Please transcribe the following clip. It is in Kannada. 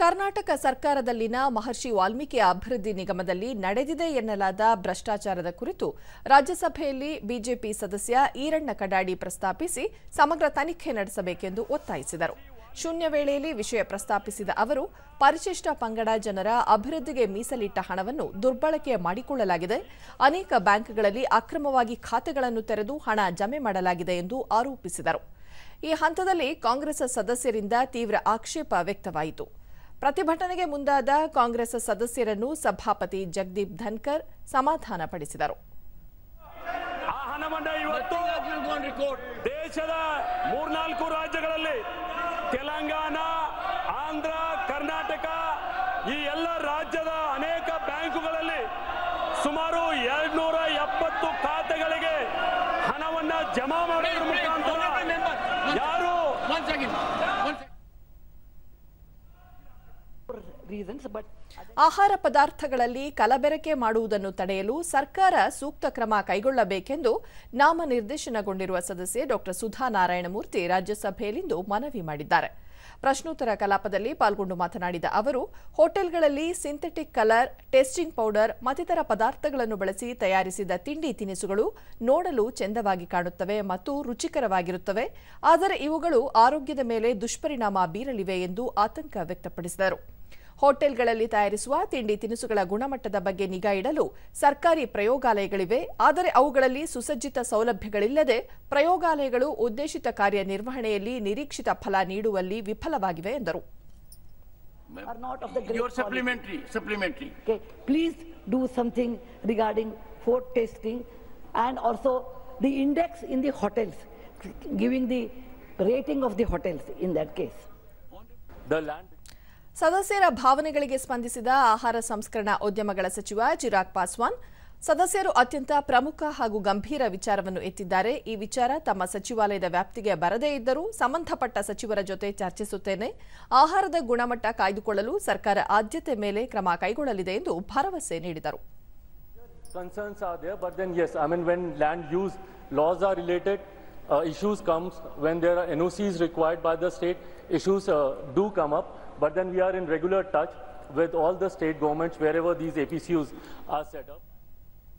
ಕರ್ನಾಟಕ ಸರ್ಕಾರದಲ್ಲಿನ ಮಹರ್ಷಿ ವಾಲ್ಮೀಕಿ ಅಭಿವೃದ್ಧಿ ನಿಗಮದಲ್ಲಿ ನಡೆದಿದೆ ಎನ್ನಲಾದ ಭ್ರಷ್ಟಾಚಾರದ ಕುರಿತು ರಾಜ್ಯಸಭೆಯಲ್ಲಿ ಬಿಜೆಪಿ ಸದಸ್ಯ ಈರಣ್ಣ ಕಡಾಡಿ ಪ್ರಸ್ತಾಪಿಸಿ ಸಮಗ್ರ ತನಿಖೆ ನಡೆಸಬೇಕೆಂದು ಒತ್ತಾಯಿಸಿದರು ಶೂನ್ಯ ವೇಳೆಯಲ್ಲಿ ವಿಷಯ ಪ್ರಸ್ತಾಪಿಸಿದ ಅವರು ಪರಿಶಿಷ್ಟ ಪಂಗಡ ಜನರ ಅಭಿವೃದ್ಧಿಗೆ ಮೀಸಲಿಟ್ಟ ಹಣವನ್ನು ದುರ್ಬಳಕೆ ಮಾಡಿಕೊಳ್ಳಲಾಗಿದೆ ಅನೇಕ ಬ್ಯಾಂಕ್ಗಳಲ್ಲಿ ಅಕ್ರಮವಾಗಿ ಖಾತೆಗಳನ್ನು ತೆರೆದು ಹಣ ಜಮೆ ಮಾಡಲಾಗಿದೆ ಎಂದು ಆರೋಪಿಸಿದರು ಈ ಹಂತದಲ್ಲಿ ಕಾಂಗ್ರೆಸ್ ಸದಸ್ಯರಿಂದ ತೀವ್ರ ಆಕ್ಷೇಪ ವ್ಯಕ್ತವಾಯಿತು ಪ್ರತಿಭಟನೆಗೆ ಮುಂದಾದ ಕಾಂಗ್ರೆಸ್ ಸದಸ್ಯರನ್ನು ಸಭಾಪತಿ ಜಗದೀಪ್ ಧನ್ಕರ್ ಸಮಾಧಾನಪಡಿಸಿದರು ದೇಶದ ಮೂರ್ನಾಲ್ಕು ರಾಜ್ಯಗಳಲ್ಲಿ ತೆಲಂಗಾಣ ಆಂಧ್ರ ಕರ್ನಾಟಕ ಈ ಎಲ್ಲ ರಾಜ್ಯದ ಅನೇಕ ಬ್ಯಾಂಕುಗಳಲ್ಲಿ ಸುಮಾರು ಎರಡ್ನೂರ ಎಪ್ಪತ್ತು ಖಾತೆಗಳಿಗೆ ಹಣವನ್ನ ಜಮಾ ಮಾಡಿದ ಮುಖಾಂತರ ಯಾರು ಆಹಾರ ಪದಾರ್ಥಗಳಲ್ಲಿ ಕಲಬೆರಕೆ ಮಾಡುವುದನ್ನು ತಡೆಯಲು ಸರ್ಕಾರ ಸೂಕ್ತ ಕ್ರಮ ಕೈಗೊಳ್ಳಬೇಕೆಂದು ನಾಮನಿರ್ದೇಶನಗೊಂಡಿರುವ ಸದಸ್ಯೆ ಡಾಕ್ಟರ್ ಸುಧಾ ನಾರಾಯಣ ಮೂರ್ತಿ ರಾಜ್ಯಸಭೆಯಲ್ಲಿಂದು ಮನವಿ ಮಾಡಿದ್ದಾರೆ ಪ್ರಶ್ನೋತ್ತರ ಕಲಾಪದಲ್ಲಿ ಪಾಲ್ಗೊಂಡು ಮಾತನಾಡಿದ ಅವರು ಹೋಟೆಲ್ಗಳಲ್ಲಿ ಸಿಂಥೆಟಿಕ್ ಕಲರ್ ಟೆಸ್ಟಿಂಗ್ ಪೌಡರ್ ಮತ್ತಿತರ ಪದಾರ್ಥಗಳನ್ನು ಬಳಸಿ ತಯಾರಿಸಿದ ತಿಂಡಿ ತಿನಿಸುಗಳು ನೋಡಲು ಚೆಂದವಾಗಿ ಕಾಣುತ್ತವೆ ಮತ್ತು ರುಚಿಕರವಾಗಿರುತ್ತವೆ ಆದರೆ ಇವುಗಳು ಆರೋಗ್ಯದ ಮೇಲೆ ದುಷ್ಪರಿಣಾಮ ಬೀರಲಿವೆ ಎಂದು ಆತಂಕ ವ್ಯಕ್ತಪಡಿಸಿದರು ಹೋಟೆಲ್ಗಳಲ್ಲಿ ತಯಾರಿಸುವ ತಿಂಡಿ ತಿನಿಸುಗಳ ಗುಣಮಟ್ಟದ ಬಗ್ಗೆ ನಿಗಾ ಇಡಲು ಸರ್ಕಾರಿ ಪ್ರಯೋಗಾಲಯಗಳಿವೆ ಆದರೆ ಅವುಗಳಲ್ಲಿ ಸುಸಜ್ಜಿತ ಸೌಲಭ್ಯಗಳಿಲ್ಲದೆ ಪ್ರಯೋಗಾಲಯಗಳು ಉದ್ದೇಶಿತ ಕಾರ್ಯನಿರ್ವಹಣೆಯಲ್ಲಿ ನಿರೀಕ್ಷಿತ ಫಲ ನೀಡುವಲ್ಲಿ ವಿಫಲವಾಗಿವೆ ಎಂದರು The land ಸದಸ್ಯರ ಭಾವನೆಗಳಿಗೆ ಸ್ಪಂದಿಸಿದ ಆಹಾರ ಸಂಸ್ಕರಣಾ ಉದ್ಯಮಗಳ ಸಚಿವ ಚಿರಾಗ್ ಪಾಸ್ವಾನ್ ಸದಸ್ಯರು ಅತ್ಯಂತ ಪ್ರಮುಖ ಹಾಗೂ ಗಂಭೀರ ವಿಚಾರವನ್ನು ಎತ್ತಿದ್ದಾರೆ ಈ ವಿಚಾರ ತಮ್ಮ ಸಚಿವಾಲಯದ ವ್ಯಾಪ್ತಿಗೆ ಬರದೇ ಇದ್ದರೂ ಸಂಬಂಧಪಟ್ಟ ಸಚಿವರ ಜೊತೆ ಚರ್ಚಿಸುತ್ತೇನೆ ಆಹಾರದ ಗುಣಮಟ್ಟ ಕಾಯ್ದುಕೊಳ್ಳಲು ಸರ್ಕಾರ ಆದ್ಯತೆ ಮೇಲೆ ಕ್ರಮ ಕೈಗೊಳ್ಳಲಿದೆ ಎಂದು ಭರವಸೆ ನೀಡಿದರು issues comes when there are NOCs required by the state, issues uh, do come up. But then we are in regular touch with all the state governments wherever these APCUs are set up.